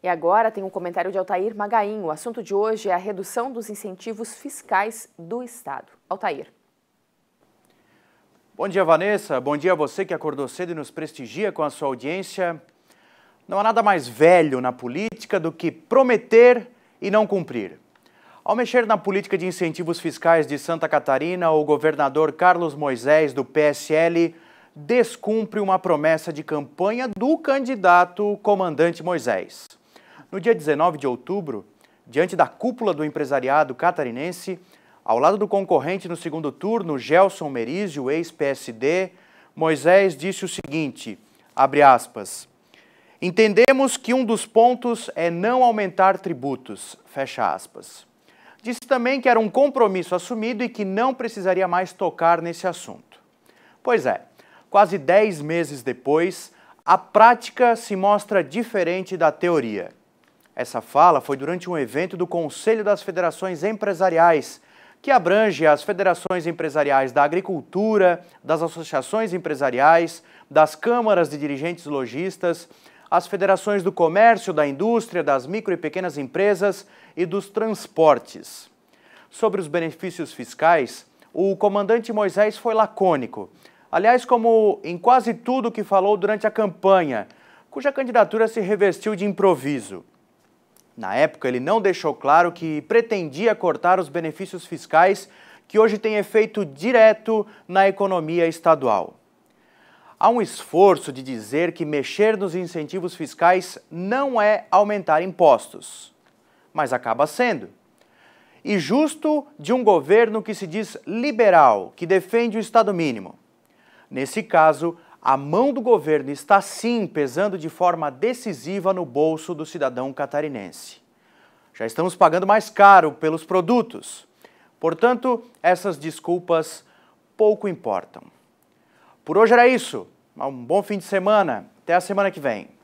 E agora tem um comentário de Altair Magaim. O assunto de hoje é a redução dos incentivos fiscais do Estado. Altair. Bom dia, Vanessa. Bom dia a você que acordou cedo e nos prestigia com a sua audiência. Não há nada mais velho na política do que prometer e não cumprir. Ao mexer na política de incentivos fiscais de Santa Catarina, o governador Carlos Moisés, do PSL, descumpre uma promessa de campanha do candidato comandante Moisés. No dia 19 de outubro, diante da cúpula do empresariado catarinense, ao lado do concorrente no segundo turno, Gelson Merizio, ex-PSD, Moisés disse o seguinte, abre aspas, Entendemos que um dos pontos é não aumentar tributos, fecha aspas. Disse também que era um compromisso assumido e que não precisaria mais tocar nesse assunto. Pois é, quase 10 meses depois, a prática se mostra diferente da teoria. Essa fala foi durante um evento do Conselho das Federações Empresariais, que abrange as federações empresariais da agricultura, das associações empresariais, das câmaras de dirigentes lojistas, as federações do comércio, da indústria, das micro e pequenas empresas e dos transportes. Sobre os benefícios fiscais, o comandante Moisés foi lacônico. Aliás, como em quase tudo que falou durante a campanha, cuja candidatura se revestiu de improviso. Na época, ele não deixou claro que pretendia cortar os benefícios fiscais que hoje têm efeito direto na economia estadual. Há um esforço de dizer que mexer nos incentivos fiscais não é aumentar impostos, mas acaba sendo. E justo de um governo que se diz liberal, que defende o Estado mínimo. Nesse caso, a mão do governo está sim pesando de forma decisiva no bolso do cidadão catarinense. Já estamos pagando mais caro pelos produtos. Portanto, essas desculpas pouco importam. Por hoje era isso. Um bom fim de semana. Até a semana que vem.